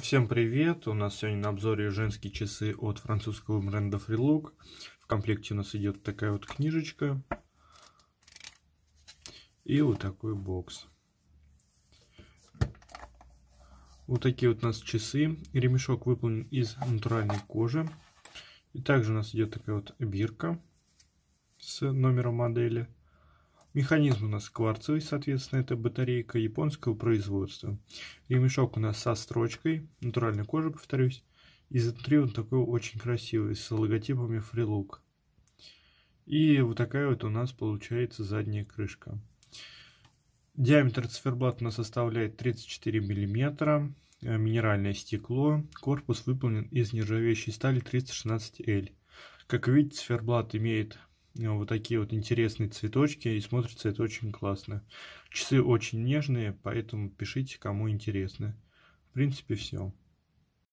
Всем привет! У нас сегодня на обзоре женские часы от французского бренда Freelook. В комплекте у нас идет такая вот книжечка и вот такой бокс. Вот такие вот у нас часы. Ремешок выполнен из натуральной кожи. И также у нас идет такая вот бирка с номером модели. Механизм у нас кварцевый, соответственно, это батарейка японского производства. Ремешок у нас со строчкой, натуральной кожи, повторюсь. Изнутри он такой очень красивый, с логотипами Freelook. И вот такая вот у нас получается задняя крышка. Диаметр циферблата у нас составляет 34 мм. Э, минеральное стекло. Корпус выполнен из нержавеющей стали 316L. Как видите, циферблат имеет ну, вот такие вот интересные цветочки, и смотрится это очень классно. Часы очень нежные, поэтому пишите, кому интересно. В принципе, все.